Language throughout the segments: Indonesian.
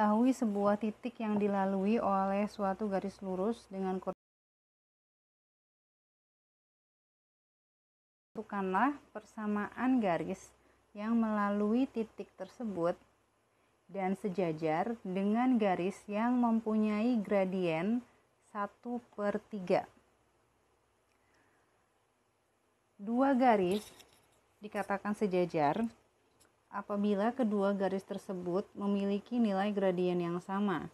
Ketahui sebuah titik yang dilalui oleh suatu garis lurus dengan tentukanlah persamaan garis yang melalui titik tersebut dan sejajar dengan garis yang mempunyai gradien 1 per 3. Dua garis dikatakan sejajar apabila kedua garis tersebut memiliki nilai gradien yang sama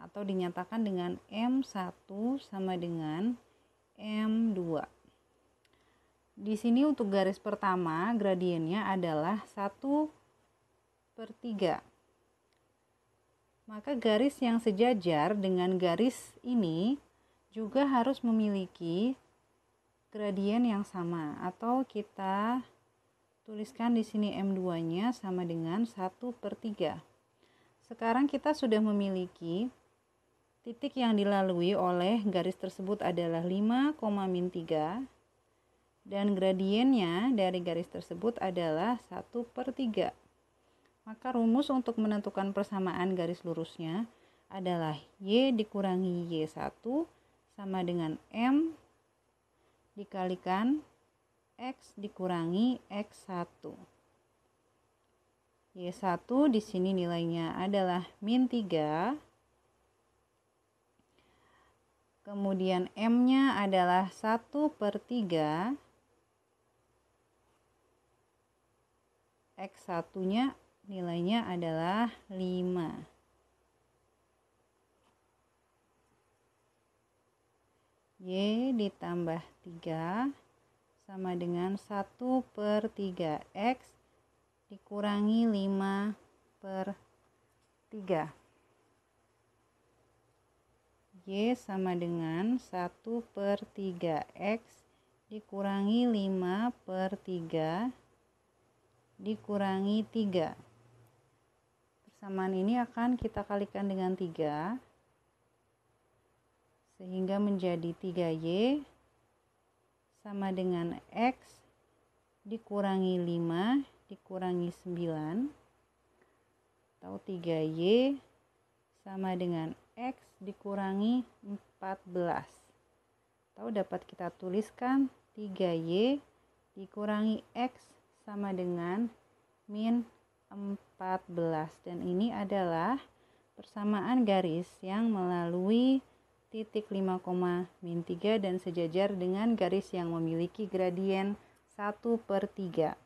atau dinyatakan dengan M1 sama dengan M2. Di sini untuk garis pertama gradiennya adalah 1 per 3. Maka garis yang sejajar dengan garis ini juga harus memiliki gradien yang sama atau kita Tuliskan di sini M2-nya sama dengan 1 per 3. Sekarang kita sudah memiliki titik yang dilalui oleh garis tersebut adalah 5, min 3 dan gradiennya dari garis tersebut adalah 1 per 3. Maka rumus untuk menentukan persamaan garis lurusnya adalah Y dikurangi Y1 sama dengan M dikalikan X dikurangi X1. Y1 di sini nilainya adalah min 3. Kemudian M-nya adalah 1 per 3. X1-nya nilainya adalah 5. Y ditambah 3 sama dengan 1 per 3x dikurangi 5 per 3 Y sama dengan 1 per 3x dikurangi 5 per 3 dikurangi 3 persamaan ini akan kita kalikan dengan 3 sehingga menjadi 3Y sama dengan X dikurangi 5 dikurangi 9 atau 3Y sama dengan X dikurangi 14 atau dapat kita tuliskan 3Y dikurangi X sama dengan min 14 dan ini adalah persamaan garis yang melalui titik 5, min 3 dan sejajar dengan garis yang memiliki gradien 1 per 3.